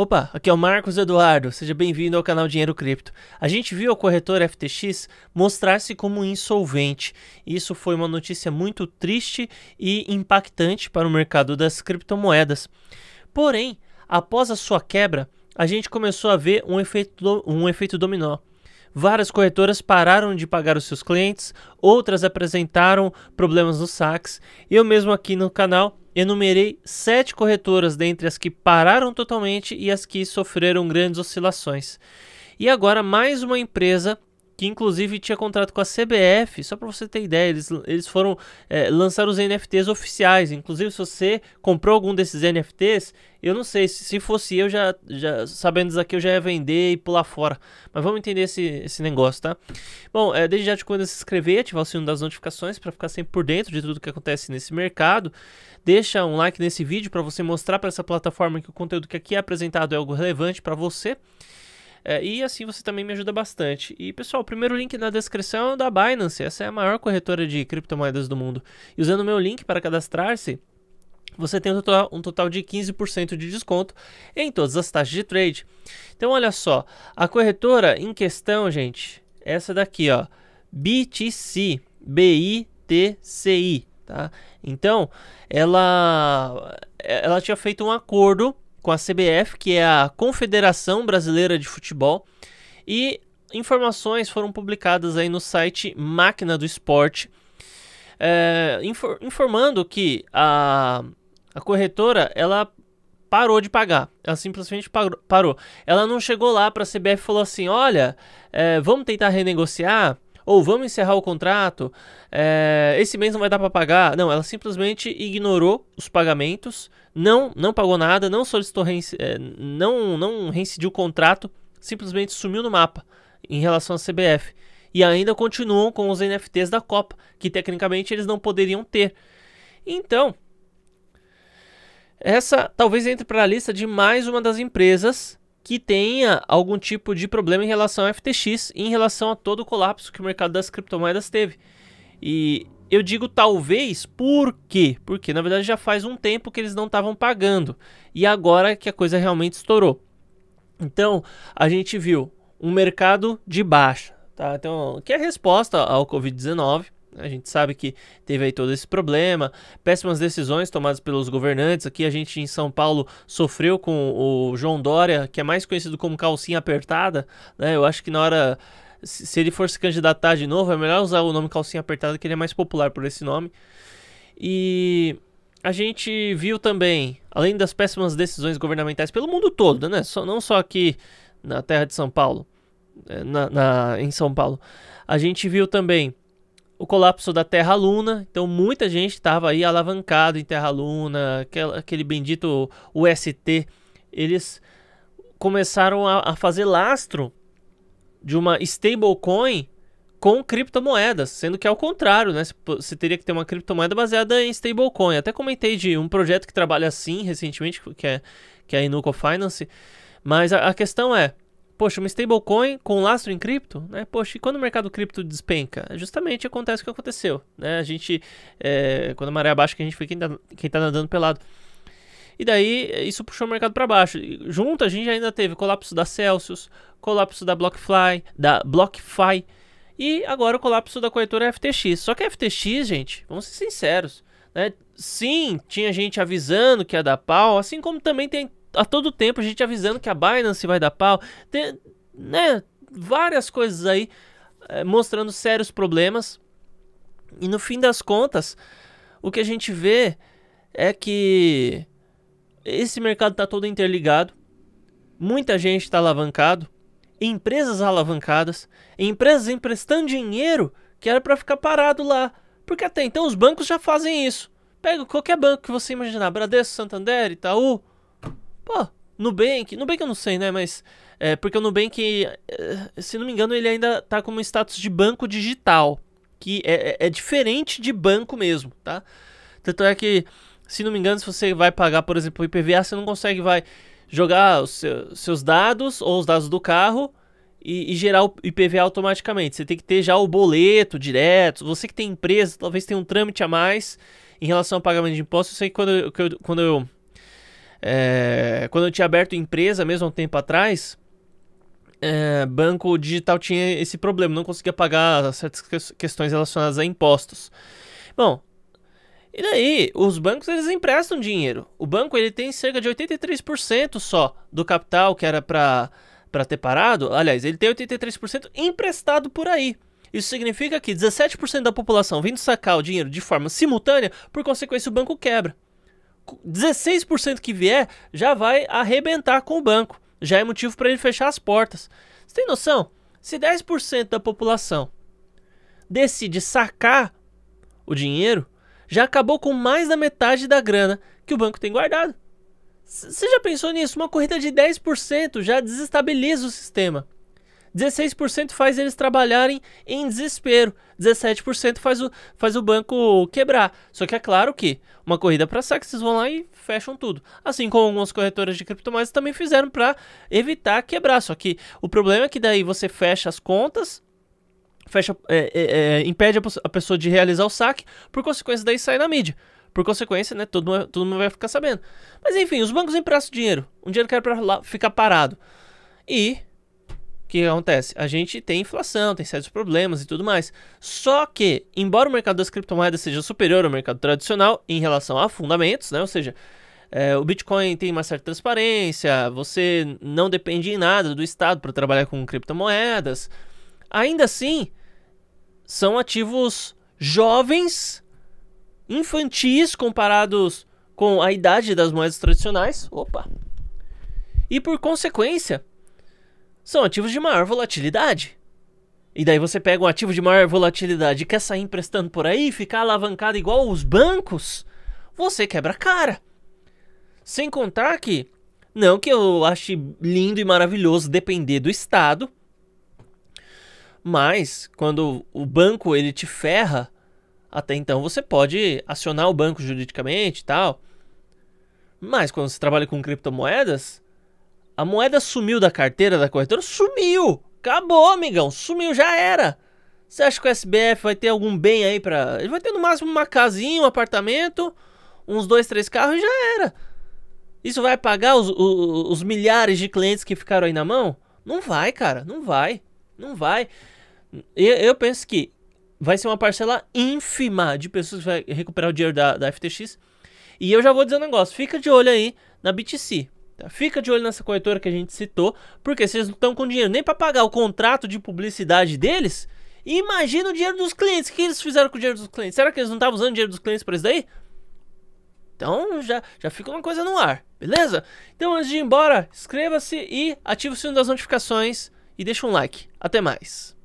Opa, aqui é o Marcos Eduardo, seja bem-vindo ao canal Dinheiro Cripto. A gente viu a corretora FTX mostrar-se como insolvente. Isso foi uma notícia muito triste e impactante para o mercado das criptomoedas. Porém, após a sua quebra, a gente começou a ver um efeito, um efeito dominó. Várias corretoras pararam de pagar os seus clientes, outras apresentaram problemas nos saques. Eu mesmo aqui no canal enumerei sete corretoras dentre as que pararam totalmente e as que sofreram grandes oscilações. E agora mais uma empresa que inclusive tinha contrato com a CBF, só para você ter ideia, eles, eles foram é, eh, lançar os NFTs oficiais. Inclusive, se você comprou algum desses NFTs, eu não sei, se, se fosse eu, já, já sabendo disso aqui, eu já ia vender e pular fora. Mas vamos entender esse, esse negócio, tá? Bom, é, desde já te convido a se inscrever, ativar o sino das notificações para ficar sempre por dentro de tudo que acontece nesse mercado. Deixa um like nesse vídeo para você mostrar para essa plataforma que o conteúdo que aqui é apresentado é algo relevante para você. É, e assim você também me ajuda bastante. E pessoal, o primeiro link na descrição é o da Binance, essa é a maior corretora de criptomoedas do mundo. E usando o meu link para cadastrar-se, você tem um total, um total de 15% de desconto em todas as taxas de trade. Então olha só, a corretora em questão, gente, essa daqui, ó, BTC, i tá? Então, ela ela tinha feito um acordo com a CBF, que é a Confederação Brasileira de Futebol, e informações foram publicadas aí no site Máquina do Esporte, é, infor informando que a, a corretora ela parou de pagar. Ela simplesmente parou. Ela não chegou lá para a CBF e falou assim: olha, é, vamos tentar renegociar ou vamos encerrar o contrato, é, esse mês não vai dar para pagar. Não, ela simplesmente ignorou os pagamentos, não, não pagou nada, não solicitou, eh, não, não reincidiu o contrato, simplesmente sumiu no mapa em relação à CBF. E ainda continuam com os NFTs da Copa, que tecnicamente eles não poderiam ter. Então, essa talvez entre para a lista de mais uma das empresas que tenha algum tipo de problema em relação ao FTX, em relação a todo o colapso que o mercado das criptomoedas teve. E eu digo talvez por quê? Porque na verdade já faz um tempo que eles não estavam pagando e agora que a coisa realmente estourou. Então a gente viu um mercado de baixa, tá? Então que é a resposta ao Covid-19 a gente sabe que teve aí todo esse problema, péssimas decisões tomadas pelos governantes. Aqui a gente em São Paulo sofreu com o João Dória, que é mais conhecido como calcinha apertada, né? Eu acho que na hora se ele for se candidatar de novo, é melhor usar o nome calcinha apertada, que ele é mais popular por esse nome. E a gente viu também, além das péssimas decisões governamentais pelo mundo todo, né? Só, não só aqui na terra de São Paulo, eh, na, na em São Paulo, a gente viu também o colapso da Terra Luna. Então, muita gente estava aí alavancado em Terra Luna, aquele bendito UST. Eles começaram a, a fazer lastro de uma stablecoin com criptomoedas, sendo que é o contrário, né? Você teria que ter uma criptomoeda baseada em stablecoin. Até comentei de um projeto que trabalha assim recentemente, que é, que é a Inuco Finance. Mas a, a questão é, Poxa, uma stablecoin com lastro em cripto, né? Poxa, e quando o mercado cripto despenca? Justamente acontece o que aconteceu, né? A gente, é, quando a maré abaixa, que a gente foi quem, está quem tá nadando pelado. E daí é, isso puxou o mercado para baixo. Junto a gente ainda teve colapso da Celsius, colapso da Blockfly, da BlockFi e agora o colapso da corretora FTX. Só que a FTX, gente, vamos ser sinceros, né? Sim, tinha gente avisando que ia dar pau, assim como também tem, a todo tempo a gente avisando que a Binance vai dar pau. Tem, né, várias coisas aí é, mostrando sérios problemas. E no fim das contas, o que a gente vê é que esse mercado está todo interligado, muita gente está alavancado, empresas alavancadas, empresas emprestando dinheiro que era para ficar parado lá, porque até então os bancos já fazem isso. Pega qualquer banco que você imaginar, Bradesco, Santander, Itaú, Pô, Nubank, Nubank eu não sei, né? Mas. É, porque o Nubank, é, se não me engano, ele ainda tá com um status de banco digital. Que é, é, é diferente de banco mesmo, tá? Tanto é que, se não me engano, se você vai pagar, por exemplo, o IPVA, você não consegue vai jogar os seus dados ou os dados do carro e, e, gerar o IPVA automaticamente. Você tem que ter já o boleto direto. Você que tem empresa, talvez tenha um trâmite a mais em relação ao pagamento de impostos. Eu sei que quando eu, quando eu é, quando eu tinha aberto empresa mesmo há um tempo atrás, é, banco digital tinha esse problema, não conseguia pagar certas questões relacionadas a impostos. Bom, e daí, os bancos eles emprestam dinheiro. O banco ele tem cerca de 83% só do capital que era para para ter parado. Aliás, ele tem 83% emprestado por aí. Isso significa que 17% da população vindo sacar o dinheiro de forma simultânea, por consequência o banco quebra. 16% que vier já vai arrebentar com o banco. Já é motivo para ele fechar as portas. Você tem noção? Se 10% da população decide sacar o dinheiro, já acabou com mais da metade da grana que o banco tem guardado. Você já pensou nisso? Uma corrida de 10% já desestabiliza o sistema. 16% faz eles trabalharem em desespero, 17% faz o, faz o banco quebrar. Só que é claro que uma corrida para saque, vocês vão lá e fecham tudo. Assim como algumas corretoras de criptomoedas também fizeram para evitar quebrar. Só que o problema é que daí você fecha as contas, fecha, é, é, é, impede a pessoa de realizar o saque, por consequência daí sai na mídia. Por consequência, né, todo, mundo, todo mundo vai ficar sabendo. Mas enfim, os bancos emprestam dinheiro, um dinheiro que era para ficar parado. E o que acontece? A gente tem inflação, tem sérios problemas e tudo mais. Só que, embora o mercado das criptomoedas seja superior ao mercado tradicional em relação a fundamentos, né? Ou seja, é, o Bitcoin tem uma certa transparência, você não depende em nada do Estado para trabalhar com criptomoedas. Ainda assim, são ativos jovens, infantis comparados com a idade das moedas tradicionais. Opa! E por consequência, são ativos de maior volatilidade. E daí você pega um ativo de maior volatilidade e quer sair emprestando por aí ficar alavancado igual os bancos, você quebra a cara. Sem contar que, não que eu ache lindo e maravilhoso depender do Estado, mas quando o banco ele te ferra, até então você pode acionar o banco juridicamente e tal. Mas quando você trabalha com criptomoedas, a moeda sumiu da carteira da corretora? Sumiu! Acabou, amigão. Sumiu, já era. Você acha que o SBF vai ter algum bem aí pra. Ele vai ter no máximo uma casinha, um apartamento, uns dois, três carros e já era. Isso vai pagar os, os, os milhares de clientes que ficaram aí na mão? Não vai, cara. Não vai. Não vai. Eu, eu penso que vai ser uma parcela ínfima de pessoas que vai recuperar o dinheiro da, da FTX. E eu já vou dizer um negócio: fica de olho aí na BTC. Fica de olho nessa corretora que a gente citou, porque se eles não estão com dinheiro nem para pagar o contrato de publicidade deles, imagina o dinheiro dos clientes. O que eles fizeram com o dinheiro dos clientes? Será que eles não estavam usando o dinheiro dos clientes para isso daí? Então já, já fica uma coisa no ar, beleza? Então antes de ir embora, inscreva-se e ative o sino das notificações e deixa um like. Até mais!